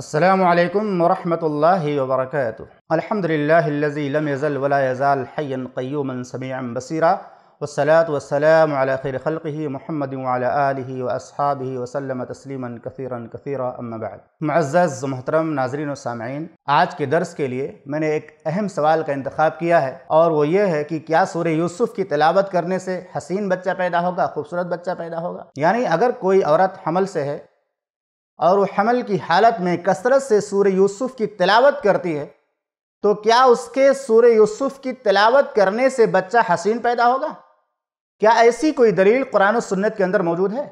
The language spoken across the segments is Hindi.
असलकम वरहमल वबरक अलहमदिल्लाज़लम बसीरा वसलात वसलाम खिर खलक़ी महमद वसहाबी वसलम तस्लीम कफ़ीरा कफ़ीरा अम्माबाद मज़्ज़ महतरम नाजरीन और सामीन आज के दर्स के लिए मैंने एक अहम सवाल का इंतखब किया है और वो ये है कि क्या सूर्य यूसुफ़ की तलावत करने से हसीन बच्चा पैदा होगा खूबसूरत बच्चा पैदा होगा यानी अगर कोई औरत हमल से है और वो हमल की हालत में कसरत से सूर्य यूसुफ़ की तलावत करती है तो क्या उसके सूर्य यूसुफ़ की तलावत करने से बच्चा हसीन पैदा होगा क्या ऐसी कोई दलील कुरान सुन्नत के अंदर मौजूद है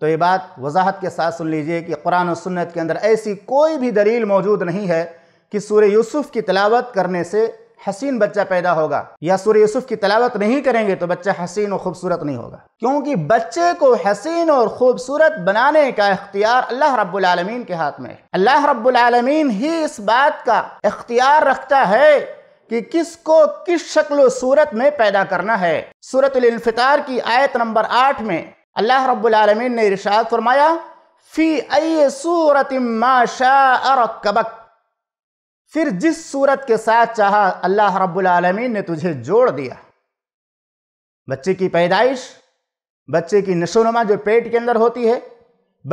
तो ये बात वजाहत के साथ सुन लीजिए कि कुरान और सुन्नत के अंदर ऐसी कोई भी दलील मौजूद नहीं है कि सूर्य यूसुफ़ की तलावत करने से हसीन बच्चा पैदा होगा या सूर्य यूसुफ की तलावत नहीं करेंगे तो बच्चा हसीन और खूबसूरत नहीं होगा क्योंकि बच्चे को हसीन और खूबसूरत बनाने का इख्तियार अल्लाह रब्बुल रबालमीन के हाथ में है अल्लाह रब्बुल रबालमीन ही इस बात का इख्तियार रखता है कि किसको किस शक्ल सूरत में पैदा करना है सूरत सूरतफितार की आयत नंबर आठ में अल्लाह रब्बुल रबालमीन ने इरशाद फरमाया फ़ी अय सूरत माशा कबक फिर जिस सूरत के साथ चाहा अल्लाह रब्बुलमीन ने तुझे जोड़ दिया बच्चे की पैदाइश बच्चे की नशोनुमा जो पेट के अंदर होती है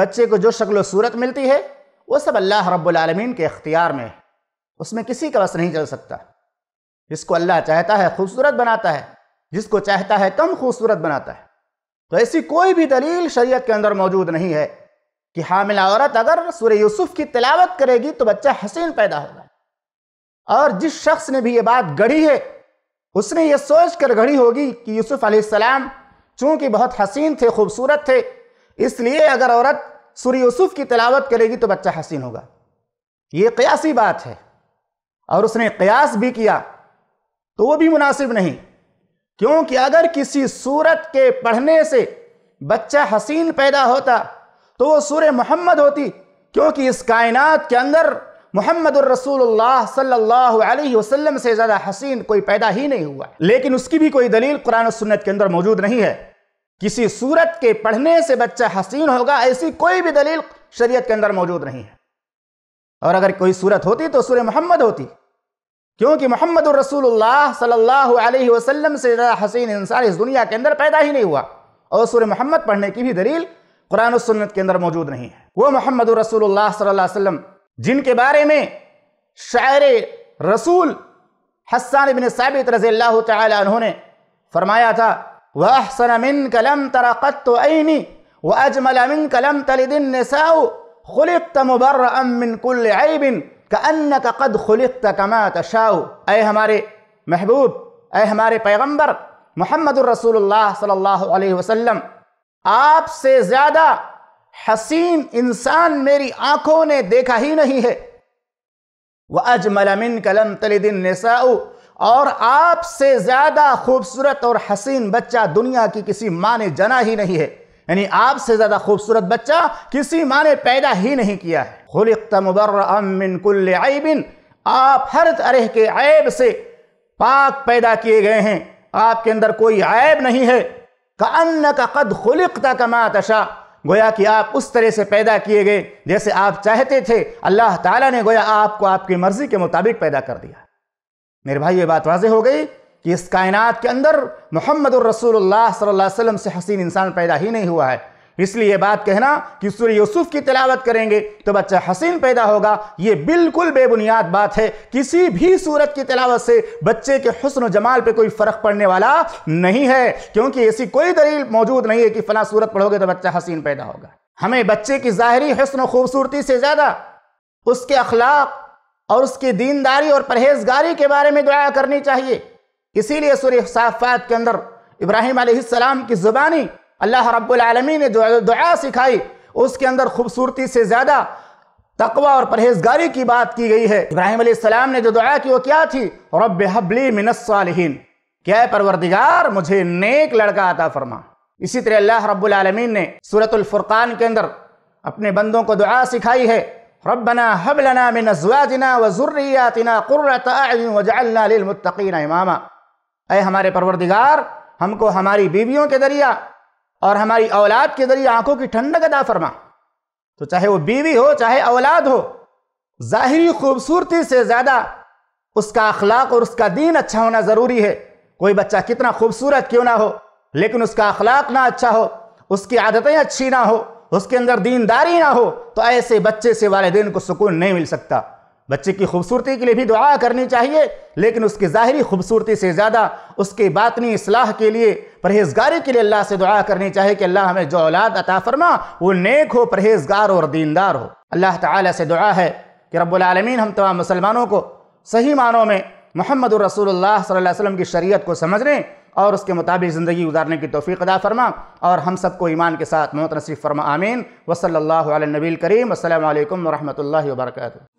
बच्चे को जो शक्ल सूरत मिलती है वो सब अल्लाह रब्बुलमीन के अख्तियार में है उसमें किसी का बस नहीं चल सकता जिसको अल्लाह चाहता है खूबसूरत बनाता है जिसको चाहता है कम खूबसूरत बनाता है तो ऐसी कोई भी दलील शरीयत के अंदर मौजूद नहीं है कि हामिला औरत अगर सूर्य यूसुफ की तिलावत करेगी तो बच्चा हसीन पैदा होगा और जिस शख्स ने भी ये बात गढ़ी है उसने ये सोच कर गढ़ी होगी कि यूसुफ अलैहिस्सलाम चूँकि बहुत हसीन थे खूबसूरत थे इसलिए अगर औरत सूर्य यूसुफ की तलावत करेगी तो बच्चा हसीन होगा ये कयासी बात है और उसने कयास भी किया तो वो भी मुनासिब नहीं क्योंकि अगर किसी सूरत के पढ़ने से बच्चा हसीन पैदा होता तो वो सूर्य मोहम्मद होती क्योंकि इस कायनात के अंदर मोहम्मद रसूलुल्लाह वसल्लम से ज़्यादा हसीन कोई पैदा ही नहीं हुआ लेकिन उसकी भी कोई दलील कुरान सुन्नत के अंदर मौजूद नहीं है किसी सूरत के पढ़ने से बच्चा हसीन होगा ऐसी कोई भी दलील शरीयत के अंदर मौजूद नहीं है और अगर कोई सूरत होती तो सूर मोहम्मद होती क्योंकि मोहम्मद रसूलुल्लाह वसल्लम से ज़्यादा हसीन इंसान इस दुनिया के अंदर पैदा ही नहीं हुआ और सूर मोहम्मद पढ़ने की भी दलील कुरान सुन्नत के अंदर मौजूद नहीं है वो मोहम्मद रसूल सल्लल्लाहु अलैहि वसल्लम जिनके बारे में शायर रसूल हसन बिन साबित रजील तुमने फरमाया था वह सनमिन कलम तरक़त तो व अजमल अमिन कलम तलिदिन नसाओ खुलित मुबर अमिन कुल आबिन कन्न कद खुलित कमा तशाओ अय हमारे महबूब अय हमारे पैगम्बर मोहम्मद रसूल सल्ला वसलम आपसे ज़्यादा हसीन इंसान मेरी आंखों ने देखा ही नहीं है वह अमिन कलम तलिदिन नसाऊ और आपसे ज़्यादा खूबसूरत और हसीन बच्चा दुनिया की किसी माँ ने जना ही नहीं है यानी आपसे ज़्यादा खूबसूरत बच्चा किसी माँ ने पैदा ही नहीं किया है खुलिक अमिन कुल्ल आइबिन आप हर तरह के ऐब से पाक पैदा किए गए हैं आपके अंदर कोई ऐब नहीं है का अन्न का कद खुलिक कमा तशा गोया कि आप उस तरह से पैदा किए गए जैसे आप चाहते थे अल्लाह ताला ने गोया आपको आपकी मर्ज़ी के मुताबिक पैदा कर दिया मेरे भाई ये बात वाजह हो गई कि इस कायनात के अंदर मोहम्मद रसूलुल्लाह सल्लल्लाहु अलैहि वसल्लम से हसीन इंसान पैदा ही नहीं हुआ है इसलिए ये बात कहना कि सूर्य यूसुफ की तिलावत करेंगे तो बच्चा हसीन पैदा होगा ये बिल्कुल बेबुनियाद बात है किसी भी सूरत की तिलावत से बच्चे के हसन जमाल पर कोई फ़र्क पड़ने वाला नहीं है क्योंकि ऐसी कोई दलील मौजूद नहीं है कि फ़ला सूरत पढ़ोगे तो बच्चा हसीन पैदा होगा हमें बच्चे की ज़ाहरी हसन खूबसूरती से ज़्यादा उसके अखलाक और उसकी दीनदारी और परहेजगारी के बारे में दुआ करनी चाहिए इसीलिए सूर्य साफ़ात के अंदर इब्राहिम आसमाम की ज़ुबानी अल्लाह रब्लमी ने दुआ सिखाई उसके अंदर खूबसूरती से ज़्यादा तकवा और परहेजगारी की बात की गई है इब्राहिम सलाम ने जो दुआ की वो क्या थी रब हबली मिनसालहीन क्या है परवरदिगार मुझे नेक लड़का आता फरमा इसी तरह अल्लाह रबालमीन ने सूरतुल्फ़ुरक़ान के अंदर अपने बंदों को दुआ सिखाई है रबना हबलना मिन अजवाजना व ज़ुर्रियातिना क़ुर्रत अय्युन हमारे परवरदिगार हमको हमारी बीवियों के दरिया और हमारी औलाद के जरिए आंखों की ठंडक अदा फरमा तो चाहे वो बीवी हो चाहे औलाद हो ज़ाहरी खूबसूरती से ज़्यादा उसका अखलाक और उसका दीन अच्छा होना ज़रूरी है कोई बच्चा कितना खूबसूरत क्यों ना हो लेकिन उसका अखलाक ना अच्छा हो उसकी आदतें अच्छी ना हो उसके अंदर दीनदारी ना हो तो ऐसे बच्चे से वालदेन को सुकून नहीं मिल सकता बच्चे की खूबसूरती के लिए भी दुआ करनी चाहिए लेकिन उसकी ज़ाहरी खूबसूरती से ज़्यादा उसके बातनी असलाह के लिए परहेजगारी के लिए अल्लाह से दुआ करनी चाहिए कि अल्लाह हमें जो औलाद अता फरमा वो नेक हो परहेजगार और दीनदार हो अल्लाह ताला से दुआ है कि रब्बुलआलमीन हम तमाम मुसलमानों को सही मानों में मोहम्मद रसूलुल्लाह सल्लल्लाहु अलैहि वसल्लम की शरीयत को समझने और उसके मुताबिक ज़िंदगी गुजारने की तोफ़ी अदा फरमा और हम सबको ईमान के साथ मोहत नसीब फरमा आमीन वसल नबील करीम असल वरहमल वर्का